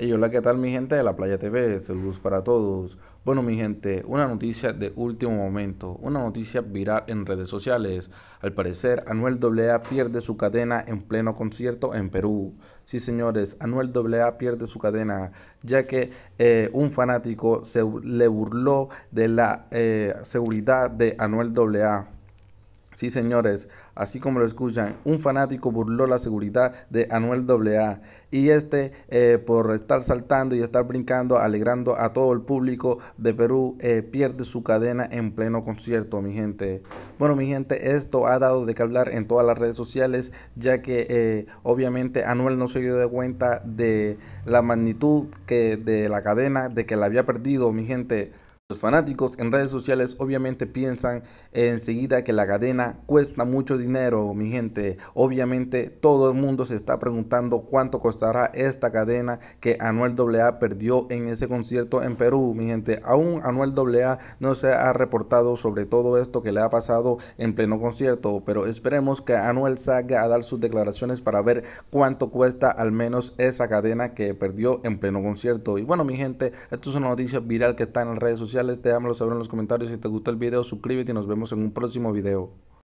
Y hola, ¿qué tal mi gente de la Playa TV? Saludos para todos. Bueno mi gente, una noticia de último momento, una noticia viral en redes sociales. Al parecer, Anuel AA pierde su cadena en pleno concierto en Perú. Sí señores, Anuel AA pierde su cadena, ya que eh, un fanático se le burló de la eh, seguridad de Anuel AA. Sí, señores, así como lo escuchan, un fanático burló la seguridad de Anuel AA y este eh, por estar saltando y estar brincando, alegrando a todo el público de Perú, eh, pierde su cadena en pleno concierto, mi gente. Bueno, mi gente, esto ha dado de qué hablar en todas las redes sociales, ya que eh, obviamente Anuel no se dio cuenta de la magnitud de la cadena, de que la había perdido, mi gente. Los fanáticos en redes sociales obviamente piensan enseguida que la cadena cuesta mucho dinero, mi gente. Obviamente todo el mundo se está preguntando cuánto costará esta cadena que Anuel AA perdió en ese concierto en Perú, mi gente. Aún Anuel AA no se ha reportado sobre todo esto que le ha pasado en pleno concierto, pero esperemos que Anuel salga a dar sus declaraciones para ver cuánto cuesta al menos esa cadena que perdió en pleno concierto. Y bueno, mi gente, esto es una noticia viral que está en las redes sociales te déjamelo saber en los comentarios si te gustó el video, suscríbete y nos vemos en un próximo video.